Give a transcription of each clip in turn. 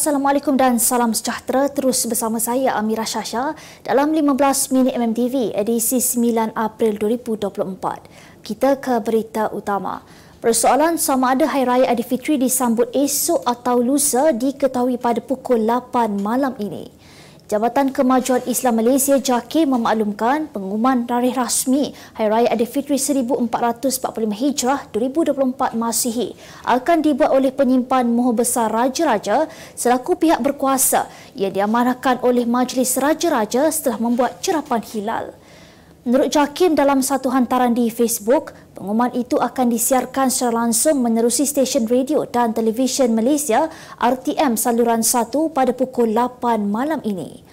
Assalamualaikum dan salam sejahtera terus bersama saya Amira Shasha dalam 15 minit MMTV edisi 9 April 2024. Kita ke berita utama. Persoalan sama ada Hari Raya Aidilfitri disambut esok atau lusa diketahui pada pukul 8 malam ini. Jabatan Kemajuan Islam Malaysia JAKIM memaklumkan pengumuman tarikh rasmi Hari Raya Aidilfitri 1445 Hijrah 2024 Masihi akan dibuat oleh penyimpan Moho Besar Raja-Raja selaku pihak berkuasa yang diamanahkan oleh Majlis Raja-Raja setelah membuat cerapan hilal. Menurut Jakim dalam satu hantaran di Facebook, pengumuman itu akan disiarkan secara langsung menerusi stesen radio dan televisyen Malaysia RTM saluran 1 pada pukul 8 malam ini.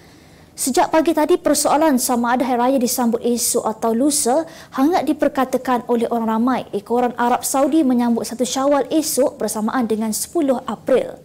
Sejak pagi tadi persoalan sama ada hari raya disambut esok atau lusa hangat diperkatakan oleh orang ramai ekoran Arab Saudi menyambut satu Syawal esok bersamaan dengan 10 April.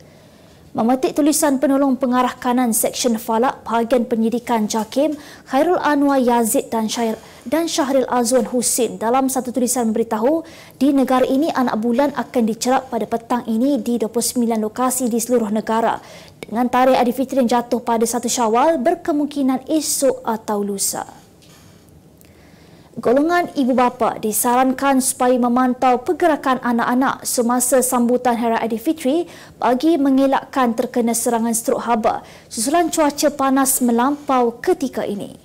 Memetik tulisan penolong pengarah kanan Seksyen Falak bahagian penyidikan Jakim, Khairul Anwar Yazid dan Syair dan Syahril Azwan Husin dalam satu tulisan memberitahu di negara ini anak bulan akan dicerap pada petang ini di 29 lokasi di seluruh negara dengan tarikh Aidilfitri yang jatuh pada satu Syawal berkemungkinan esok atau lusa. Golongan ibu bapa disarankan supaya memantau pergerakan anak-anak semasa sambutan Hari Aidilfitri bagi mengelakkan terkena serangan strok haba susulan cuaca panas melampau ketika ini.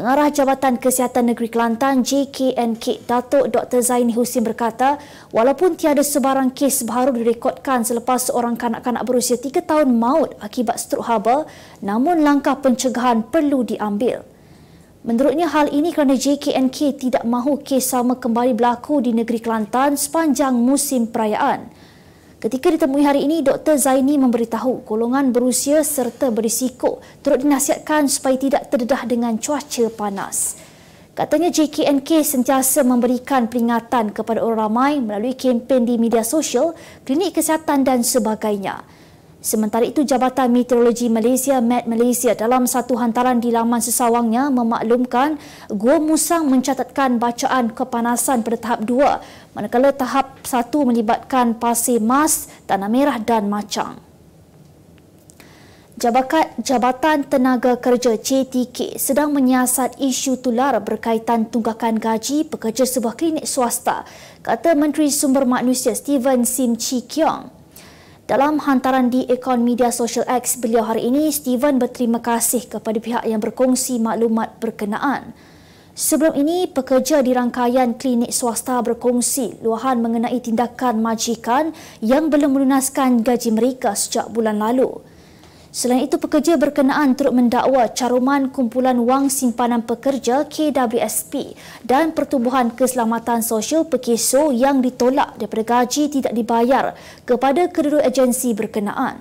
Pengarah Jabatan Kesihatan Negeri Kelantan JKNK Datuk Dr. Zaini Husin berkata, walaupun tiada sebarang kes baru direkodkan selepas seorang kanak-kanak berusia 3 tahun maut akibat struk haba, namun langkah pencegahan perlu diambil. Menurutnya hal ini kerana JKNK tidak mahu kes sama kembali berlaku di negeri Kelantan sepanjang musim perayaan. Ketika ditemui hari ini, Dr. Zaini memberitahu golongan berusia serta berisiko turut dinasihatkan supaya tidak terdedah dengan cuaca panas. Katanya JKNK sentiasa memberikan peringatan kepada orang ramai melalui kempen di media sosial, klinik kesihatan dan sebagainya. Sementara itu, Jabatan Meteorologi Malaysia, Met Malaysia dalam satu hantaran di laman sesawangnya memaklumkan Gua Musang mencatatkan bacaan kepanasan pada tahap 2 manakala tahap 1 melibatkan pasir mas, tanah merah dan macang. Jabakat Jabatan Tenaga Kerja JTK sedang menyiasat isu tular berkaitan tunggakan gaji pekerja sebuah klinik swasta, kata Menteri Sumber Manusia Steven Sim Chi Kiong. Dalam hantaran di akaun media sosial X beliau hari ini, Steven berterima kasih kepada pihak yang berkongsi maklumat berkenaan. Sebelum ini, pekerja di rangkaian klinik swasta berkongsi luahan mengenai tindakan majikan yang belum melunaskan gaji mereka sejak bulan lalu. Selain itu, pekerja berkenaan turut mendakwa caruman kumpulan wang simpanan pekerja KWSP dan pertumbuhan Keselamatan Sosial Pekeso yang ditolak daripada gaji tidak dibayar kepada kedua agensi berkenaan.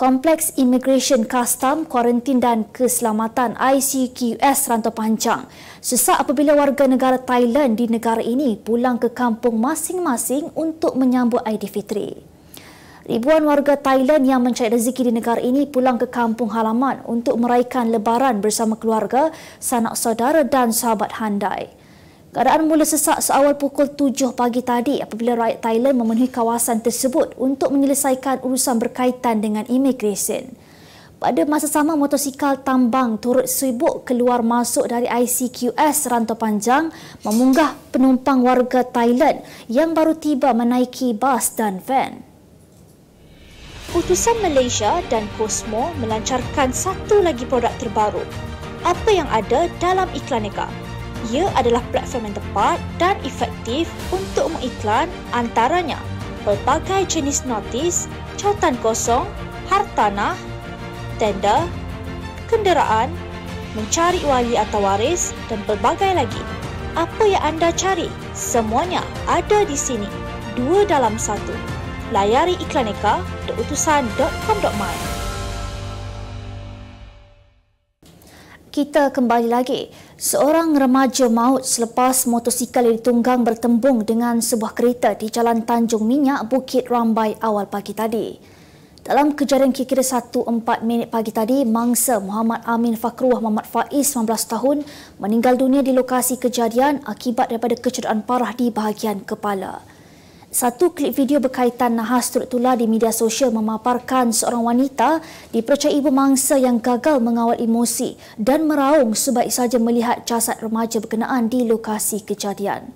Kompleks Immigration Custom, Quarantine dan Keselamatan ICQS Rantau Panjang sesak apabila warga negara Thailand di negara ini pulang ke kampung masing-masing untuk menyambut Aidilfitri. Fitri. Ribuan warga Thailand yang mencari rezeki di negara ini pulang ke kampung halaman untuk meraihkan lebaran bersama keluarga, sanak saudara dan sahabat handai. Keadaan mula sesak seawal pukul 7 pagi tadi apabila rakyat Thailand memenuhi kawasan tersebut untuk menyelesaikan urusan berkaitan dengan imigresen. Pada masa sama, motosikal tambang turut sibuk keluar masuk dari ICQS rantau panjang memunggah penumpang warga Thailand yang baru tiba menaiki bas dan van. Utusan Malaysia dan Cosmo melancarkan satu lagi produk terbaru. Apa yang ada dalam iklan Eka? Ia adalah platform yang tepat dan efektif untuk mengiklan antaranya pelbagai jenis notis, catatan kosong, hartanah, tenda, kenderaan, mencari wali atau waris dan pelbagai lagi. Apa yang anda cari? Semuanya ada di sini. Dua dalam satu layari iklaneka.utusan.com.my. Kita kembali lagi. Seorang remaja maut selepas motosikal yang ditunggang bertembung dengan sebuah kereta di Jalan Tanjung Minyak, Bukit Rambai awal pagi tadi. Dalam kejadian kira-kira 1.4 minit pagi tadi, mangsa Muhammad Amin Fakruah Muhammad Faiz, 19 tahun, meninggal dunia di lokasi kejadian akibat daripada kecederaan parah di bahagian kepala. Satu klip video berkaitan nahas turut tular di media sosial memaparkan seorang wanita dipercayai ibu mangsa yang gagal mengawal emosi dan meraung sebaik saja melihat jasad remaja berkenaan di lokasi kejadian.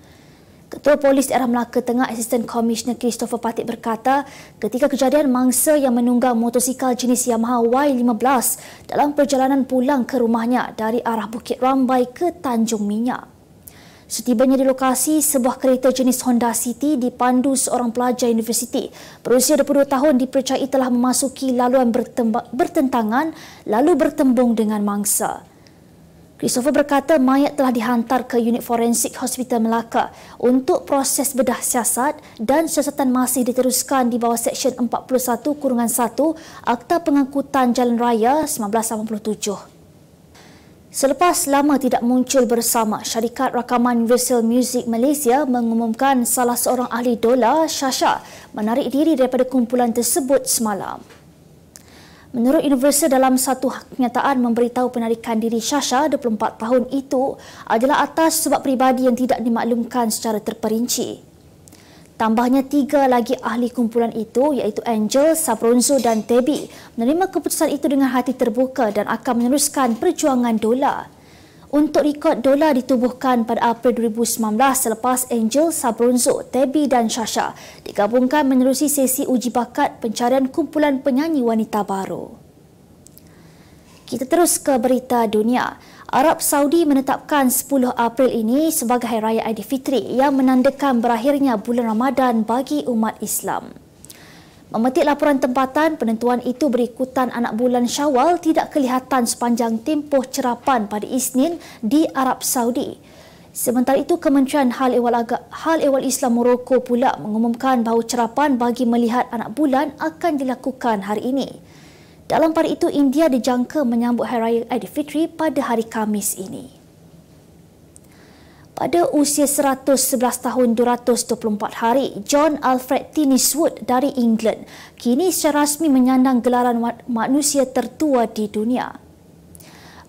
Ketua Polis Daerah Melaka Tengah Assistant Commissioner Christopher Patik berkata ketika kejadian mangsa yang menunggang motosikal jenis Yamaha Y15 dalam perjalanan pulang ke rumahnya dari arah Bukit Rambai ke Tanjung Minyak. Setibanya di lokasi, sebuah kereta jenis Honda City dipandu seorang pelajar universiti. Berusia 22 tahun dipercayai telah memasuki laluan bertentangan lalu bertembung dengan mangsa. Christopher berkata mayat telah dihantar ke unit forensik Hospital Melaka untuk proses bedah siasat dan siasatan masih diteruskan di bawah Seksyen 41-1 Akta Pengangkutan Jalan Raya 1987. Selepas lama tidak muncul bersama, syarikat rakaman Universal Music Malaysia mengumumkan salah seorang ahli dola, Shasha, menarik diri daripada kumpulan tersebut semalam. Menurut Universal dalam satu kenyataan memberitahu penarikan diri Shasha 24 tahun itu adalah atas sebab peribadi yang tidak dimaklumkan secara terperinci. Tambahnya tiga lagi ahli kumpulan itu iaitu Angel, Sabronzo dan Tebi menerima keputusan itu dengan hati terbuka dan akan meneruskan perjuangan dolar. Untuk rekod dolar ditubuhkan pada April 2019 selepas Angel, Sabronzo, Tebi dan Shasha digabungkan menerusi sesi uji bakat pencarian kumpulan penyanyi wanita baru. Kita terus ke berita dunia. Arab Saudi menetapkan 10 April ini sebagai Hari Raya Aidilfitri yang menandakan berakhirnya bulan Ramadan bagi umat Islam. Memetik laporan tempatan, penentuan itu berikutan anak bulan Syawal tidak kelihatan sepanjang tempoh cerapan pada Isnin di Arab Saudi. Sementara itu, Kementerian Hal Ehwal, Aga, Hal Ehwal Islam Morocco pula mengumumkan bahawa cerapan bagi melihat anak bulan akan dilakukan hari ini. Dalam pada itu, India dijangka menyambut Hari Raya Aidilfitri pada hari Kamis ini. Pada usia 111 tahun 224 hari, John Alfred Tinnis dari England kini secara rasmi menyandang gelaran manusia tertua di dunia.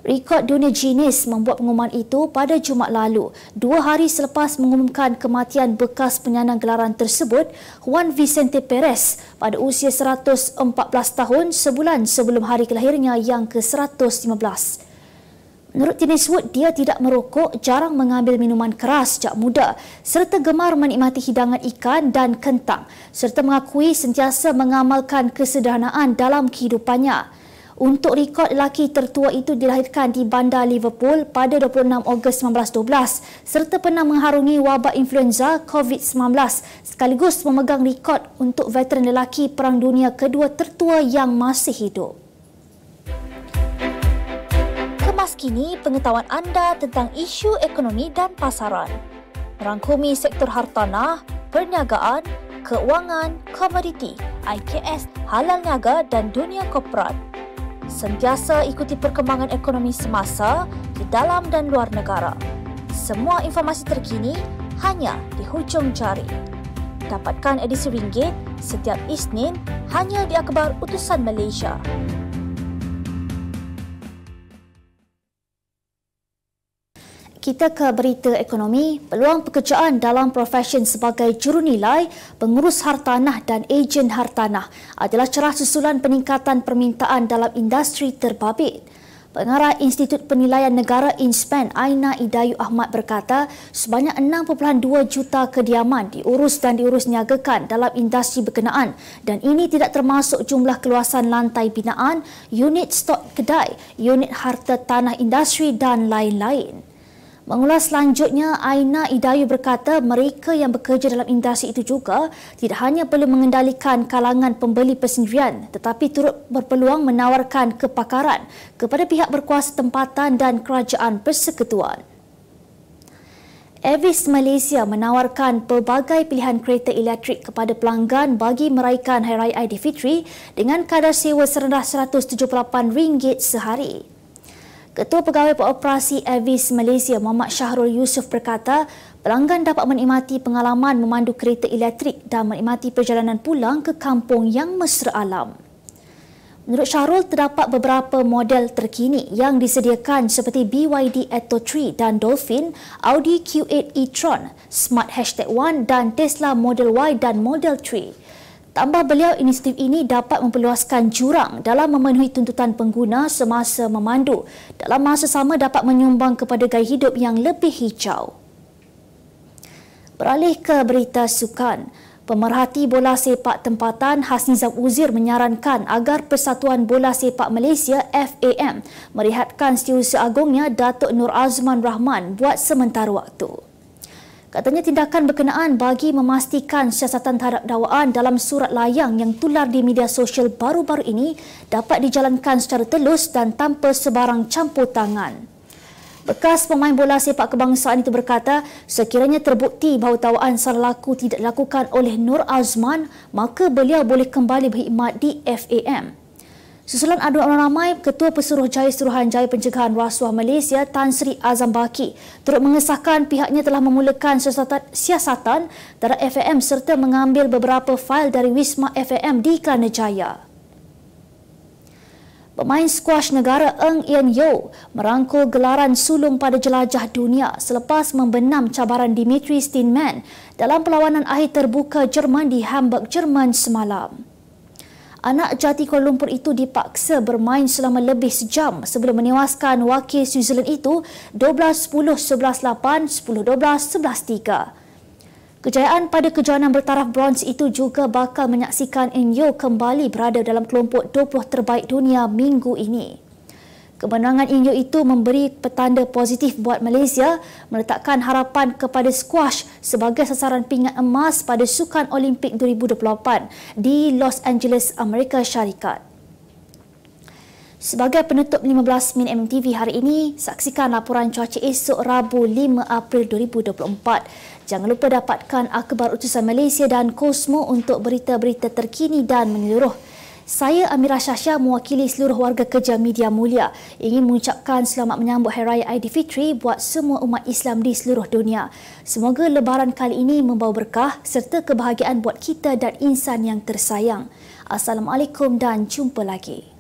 Rekod Dunia Guinness membuat pengumuman itu pada Jumaat lalu, dua hari selepas mengumumkan kematian bekas penyandang gelaran tersebut, Juan Vicente Perez pada usia 114 tahun sebulan sebelum hari kelahirannya yang ke-115. Menurut Dennis Wood, dia tidak merokok, jarang mengambil minuman keras sejak muda, serta gemar menikmati hidangan ikan dan kentang, serta mengakui sentiasa mengamalkan kesederhanaan dalam kehidupannya untuk rekod lelaki tertua itu dilahirkan di bandar Liverpool pada 26 Ogos 1912 serta pernah mengharungi wabak influenza COVID-19 sekaligus memegang rekod untuk veteran lelaki Perang Dunia Kedua tertua yang masih hidup. Kemas kini pengetahuan anda tentang isu ekonomi dan pasaran. Merangkumi sektor hartanah, perniagaan, keuangan, komoditi, IKS, halal niaga dan dunia korporat sentiasa ikuti perkembangan ekonomi semasa di dalam dan luar negara. Semua informasi terkini hanya di hujung jari. Dapatkan edisi ringgit setiap Isnin hanya di Akhbar Utusan Malaysia. Kita ke berita ekonomi, peluang pekerjaan dalam profesion sebagai jurunilai, pengurus hartanah dan ejen hartanah adalah cerah susulan peningkatan permintaan dalam industri terbabit. Pengarah Institut Penilaian Negara Inspan Aina Idayu Ahmad berkata, sebanyak 6.2 juta kediaman diurus dan diurus niagakan dalam industri berkenaan dan ini tidak termasuk jumlah keluasan lantai binaan, unit stok kedai, unit harta tanah industri dan lain-lain. Mengulas selanjutnya, Aina Idayu berkata mereka yang bekerja dalam industri itu juga tidak hanya perlu mengendalikan kalangan pembeli persendirian tetapi turut berpeluang menawarkan kepakaran kepada pihak berkuasa tempatan dan kerajaan persekutuan. Avis Malaysia menawarkan pelbagai pilihan kereta elektrik kepada pelanggan bagi meraihkan Hari Raya Aidilfitri dengan kadar sewa serendah RM178 sehari. Ketua Pegawai Operasi Avis Malaysia Muhammad Syahrul Yusuf berkata, pelanggan dapat menikmati pengalaman memandu kereta elektrik dan menikmati perjalanan pulang ke kampung yang mesra alam. Menurut Syahrul, terdapat beberapa model terkini yang disediakan seperti BYD Atto 3 dan Dolphin, Audi Q8 e-tron, Smart Hashtag 1 dan Tesla Model Y dan Model 3. Tambah beliau, inisiatif ini dapat memperluaskan jurang dalam memenuhi tuntutan pengguna semasa memandu. Dalam masa sama dapat menyumbang kepada gaya hidup yang lebih hijau. Beralih ke berita sukan. Pemerhati bola sepak tempatan Hasnizam Uzir menyarankan agar Persatuan Bola Sepak Malaysia FAM merehatkan setiausaha agungnya Datuk Nur Azman Rahman buat sementara waktu. Katanya tindakan berkenaan bagi memastikan siasatan terhadap dakwaan dalam surat layang yang tular di media sosial baru-baru ini dapat dijalankan secara telus dan tanpa sebarang campur tangan. Bekas pemain bola sepak kebangsaan itu berkata, sekiranya terbukti bahawa tawaan selaku tidak dilakukan oleh Nur Azman, maka beliau boleh kembali berkhidmat di FAM. Susulan aduan orang ramai, Ketua Pesuruh Jaya Suruhanjaya Pencegahan Rasuah Malaysia Tan Sri Azam Baki turut mengesahkan pihaknya telah memulakan siasatan, siasatan darat FAM serta mengambil beberapa fail dari Wisma FAM di Kelana Jaya. Pemain squash negara Eng Yen Yeo merangkul gelaran sulung pada jelajah dunia selepas membenam cabaran Dimitri Steinman dalam perlawanan akhir terbuka Jerman di Hamburg, Jerman semalam anak jati Kuala Lumpur itu dipaksa bermain selama lebih sejam sebelum menewaskan wakil Switzerland itu 12-10-11-8-10-12-11-3. Kejayaan pada kejohanan bertaraf bronze itu juga bakal menyaksikan Inyo kembali berada dalam kelompok 20 terbaik dunia minggu ini. Kemenangan Inyo itu memberi petanda positif buat Malaysia meletakkan harapan kepada squash sebagai sasaran pingat emas pada Sukan Olimpik 2028 di Los Angeles, Amerika Syarikat. Sebagai penutup 15 Min MTV hari ini, saksikan laporan cuaca esok Rabu 5 April 2024. Jangan lupa dapatkan akhbar utusan Malaysia dan Kosmo untuk berita-berita terkini dan menyeluruh. Saya Amira Syahsyah mewakili seluruh warga kerja Media Mulia ingin mengucapkan selamat menyambut Hari Raya Aidilfitri buat semua umat Islam di seluruh dunia. Semoga lebaran kali ini membawa berkah serta kebahagiaan buat kita dan insan yang tersayang. Assalamualaikum dan jumpa lagi.